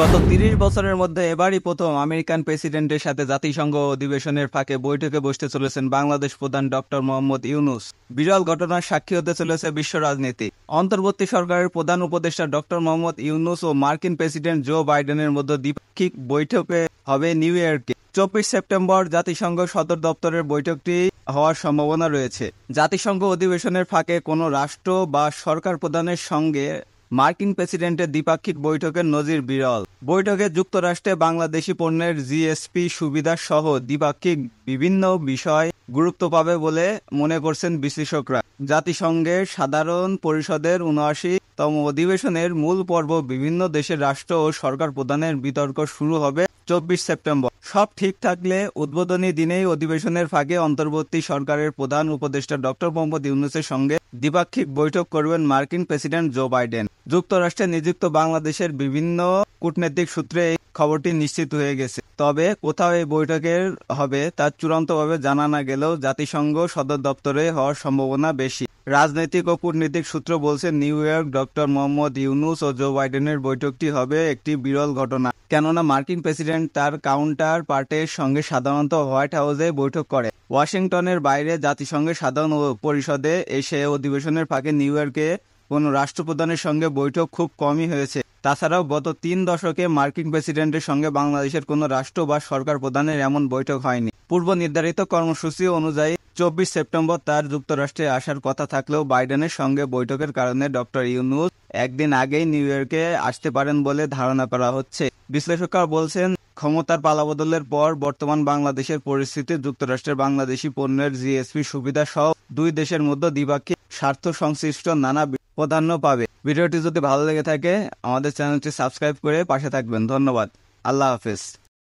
গত তিরিশ বছরের মধ্যে এবারই প্রথম আমেরিকান প্রেসিডেন্টের সাথে জাতিসংঘ অধিবেশনের ফাঁকে বৈঠকে বসতে চলেছেন বাংলাদেশ প্রধান ডক্টর মোহাম্মদ ইউনুস বিরল ঘটনার সাক্ষী হতে চলেছে বিশ্ব রাজনীতি অন্তর্বর্তী সরকারের প্রধান উপদেষ্টা ডক্টর মোহাম্মদ ইউনুস ও মার্কিন প্রেসিডেন্ট জো বাইডেনের মধ্যে দ্বিপাক্ষিক বৈঠকে হবে নিউ ইয়র্কে চব্বিশ সেপ্টেম্বর জাতিসংঘ সদর দপ্তরের বৈঠকটি হওয়ার সম্ভাবনা রয়েছে জাতিসংঘ অধিবেশনের ফাঁকে কোনো রাষ্ট্র বা সরকার প্রধানের সঙ্গে মার্কিন প্রেসিডেন্টের দ্বিপাক্ষিক বৈঠকের নজির বিরল বৈঠকে যুক্তরাষ্ট্রে বাংলাদেশি পণ্যের জিএসপি সুবিধা সহ দ্বিপাক্ষিক বিভিন্ন বিষয় গুরুত্ব পাবে বলে মনে করছেন বিশ্লেষকরা জাতিসংঘের সাধারণ পরিষদের উনআশি তম অধিবেশনের মূল পর্ব বিভিন্ন দেশের রাষ্ট্র ও সরকার প্রধানের বিতর্ক শুরু হবে চব্বিশ সেপ্টেম্বর সব ঠিক থাকলে উদ্বোধনী দিনেই অধিবেশনের ফাঁকে অন্তর্বর্তী সরকারের প্রধান উপদেষ্টা ডক্টর মোহাম্মদ ইউনুসের সঙ্গে দ্বিপাক্ষিক বৈঠক করবেন মার্কিন প্রেসিডেন্ট জো বাইডেন যুক্তরাষ্ট্রে নিযুক্ত বাংলাদেশের বিভিন্ন কূটনৈতিক সূত্রে এই খবরটি নিশ্চিত হয়ে গেছে তবে কোথাও এই বৈঠকের হবে তা চূড়ান্তভাবে জানা না গেলেও জাতিসংঘ সদর দপ্তরে হওয়ার সম্ভাবনা বেশি রাজনৈতিক ও কূটনীতিক সূত্র বলছে New York doctor Mohammad Yunus ও জো বাইডেনের বৈঠকটি হবে একটি বিরল ঘটনা কেননা মার্কিন প্রেসিডেন্ট তার কাউন্টার পার্টের সঙ্গে সাধারণত হোয়াইট হাউসে বৈঠক করে ওয়াশিংটনের বাইরে জাতিসংঘের সাধারণ পরিষদে এসে অধিবেশনের ফাঁকে নিউ ইয়র্কে কোন রাষ্ট্রপ্রধানের সঙ্গে বৈঠক খুব কমই হয়েছে তাছাড়াও গত তিন দশকে মার্কিন প্রেসিডেন্টের সঙ্গে বাংলাদেশের কোনো রাষ্ট্র বা সরকার প্রধানের এমন বৈঠক হয়নি পূর্ব নির্ধারিত কর্মসূচি অনুযায়ী চব্বিশ সেপ্টেম্বর তার যুক্তরাষ্ট্রে আসার কথা থাকলেও বাইডেনের সঙ্গে বৈঠকের কারণে ডক্টর ইউনুস একদিন আগেই নিউ ইয়র্কে আসতে পারেন বলে ধারণা করা হচ্ছে বিশ্লেষকরা বলছেন ক্ষমতার পালাবদলের পর বর্তমান বাংলাদেশের পরিস্থিতি যুক্তরাষ্ট্রের বাংলাদেশি পণ্যের জিএসপি সুবিধা সহ দুই দেশের মধ্যে দ্বিপাক্ষিক স্বার্থ সংশ্লিষ্ট নানা প্রাধান্য পাবে ভিডিওটি যদি ভালো লেগে থাকে আমাদের চ্যানেলটি সাবস্ক্রাইব করে পাশে থাকবেন ধন্যবাদ আল্লাহ হাফেজ